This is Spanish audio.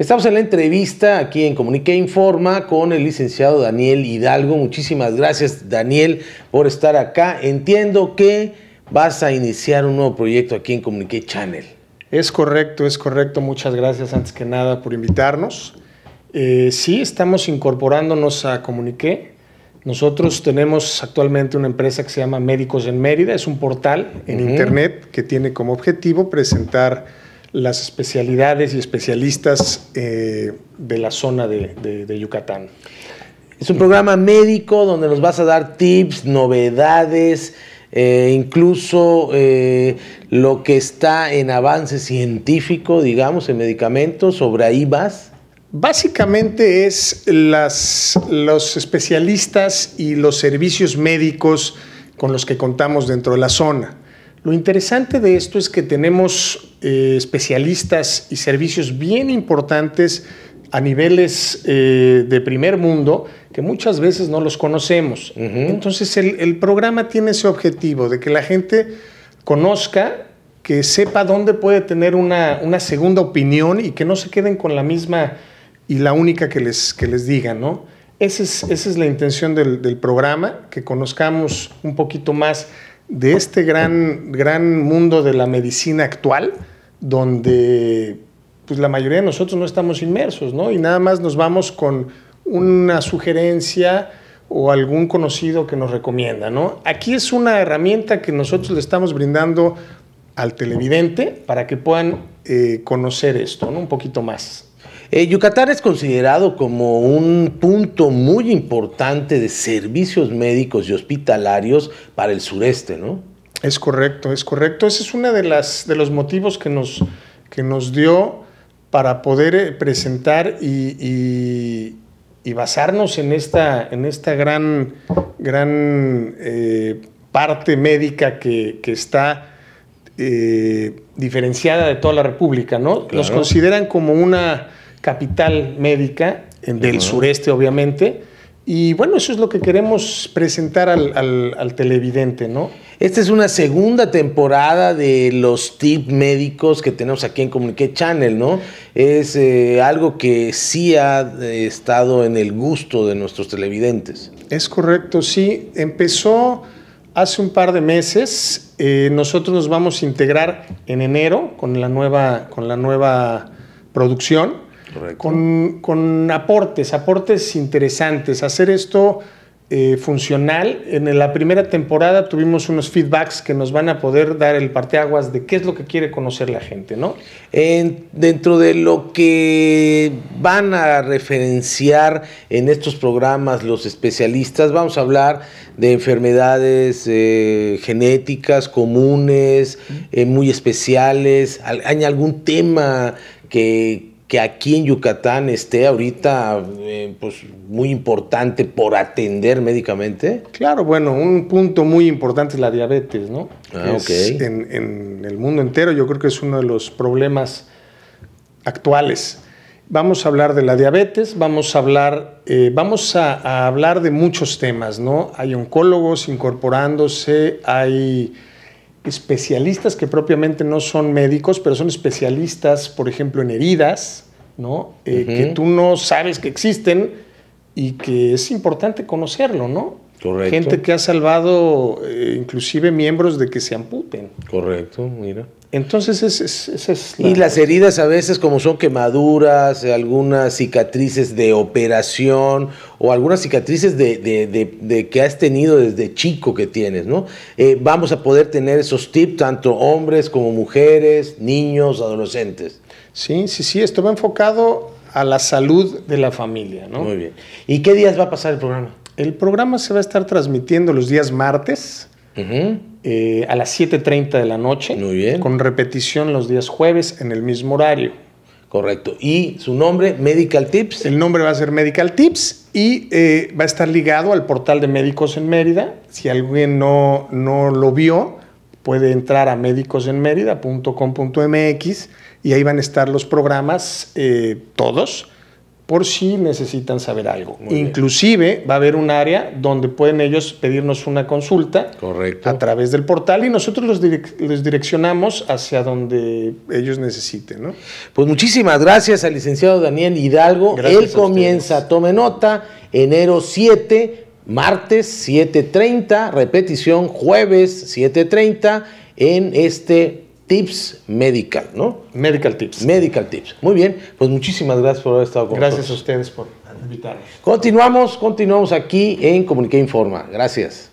Estamos en la entrevista aquí en Comunique Informa con el licenciado Daniel Hidalgo. Muchísimas gracias, Daniel, por estar acá. Entiendo que vas a iniciar un nuevo proyecto aquí en Comunique Channel. Es correcto, es correcto. Muchas gracias antes que nada por invitarnos. Eh, sí, estamos incorporándonos a Comunique. Nosotros tenemos actualmente una empresa que se llama Médicos en Mérida. Es un portal en Internet que tiene como objetivo presentar las especialidades y especialistas eh, de la zona de, Yucatán. Es un programa médico donde nos vas a dar tips, novedades, eh, incluso eh, lo que está en avance científico, digamos, en medicamentos, sobre ahí vas. Básicamente es las, los especialistas y los servicios médicos con los que contamos dentro de la zona. Lo interesante de esto es que tenemos eh, especialistas y servicios bien importantes a niveles eh, de primer mundo que muchas veces no los conocemos. Entonces el, programa tiene ese objetivo de que la gente conozca, que sepa dónde puede tener una, segunda opinión y que no se queden con la misma y la única que les, que les digan, ¿no? Esa es, la intención del, del programa, que conozcamos un poquito más de este gran, gran mundo de la medicina actual, donde pues la mayoría de nosotros no estamos inmersos, ¿no? Y nada más nos vamos con una sugerencia o algún conocido que nos recomienda, Aquí es una herramienta que nosotros le estamos brindando al televidente para que puedan eh, conocer esto, Un poquito más. Eh, Yucatán es considerado como un punto muy importante de servicios médicos y hospitalarios para el sureste, ¿no? Es correcto, es correcto. Ese es uno de, las, de los motivos que nos, que nos dio para poder eh, presentar y, y, basarnos en esta, en esta gran, gran eh, parte médica que, está diferenciada de toda la República, ¿no? Nos consideran como una capital médica del sureste, obviamente. Y bueno, eso es lo que queremos presentar al, televidente, ¿no? Esta es una segunda temporada de los tips médicos que tenemos aquí en Comunique Channel, ¿no? Es eh, algo que sí ha eh, estado en el gusto de nuestros televidentes. Es correcto, sí. Empezó hace un par de meses. Eh, nosotros nos vamos a integrar en enero con la nueva, con la nueva producción con, aportes, aportes interesantes, hacer esto eh, funcional. En la primera temporada tuvimos unos feedbacks que nos van a poder dar el parteaguas de qué es lo que quiere conocer la gente, ¿no? dentro de lo que van a referenciar en estos programas los especialistas, vamos a hablar de enfermedades eh, genéticas comunes, eh, muy especiales. ¿Hay algún tema que, que aquí en Yucatán esté ahorita eh, pues, muy importante por atender médicamente? Claro, bueno, un punto muy importante es la diabetes, ¿no? Ah, es, en, el mundo entero yo creo que es uno de los problemas actuales. Vamos a hablar de la diabetes, vamos a hablar, eh, vamos a hablar de muchos temas, ¿no? Hay oncólogos incorporándose, hay especialistas que propiamente no son médicos, pero son especialistas, por ejemplo, en heridas, ¿no? Eh, que tú no sabes que existen y que es importante conocerlo, ¿no? Correcto. Gente que ha salvado eh, inclusive miembros de que se amputen. Correcto, mira. Entonces, es, es, es Y las heridas a veces como son quemaduras, algunas cicatrices de operación o algunas cicatrices de, de, de, que has tenido desde chico que tienes, ¿no? Eh, vamos a poder tener esos tips, tanto hombres como mujeres, niños, adolescentes. Sí, sí, sí, esto va enfocado a la salud de la familia, ¿no? Muy bien. ¿Y qué días va a pasar el programa? El programa se va a estar transmitiendo los días martes. Ajá. Eh, a las 7.30 de la noche. Con repetición los días jueves en el mismo horario. Correcto. ¿Y su nombre? Medical Tips. El nombre va a ser Medical Tips y eh, va a estar ligado al portal de médicos en Mérida. Si alguien no, lo vio, puede entrar a médicosenmérida.com.mx y ahí van a estar los programas, eh, todos por si necesitan saber algo. Inclusive va a haber un área donde pueden ellos pedirnos una consulta a través del portal y nosotros los, direccionamos hacia donde ellos necesiten. Pues muchísimas gracias al licenciado Daniel Hidalgo. Él comienza, tome nota, enero 7, martes 7.30, repetición jueves 7.30 en este Tips Medical, ¿no? Medical Tips. Medical Tips. Muy bien, pues muchísimas gracias por haber estado con nosotros. Gracias a ustedes por invitarnos. Continuamos, continuamos aquí en Comunique Informa. Gracias.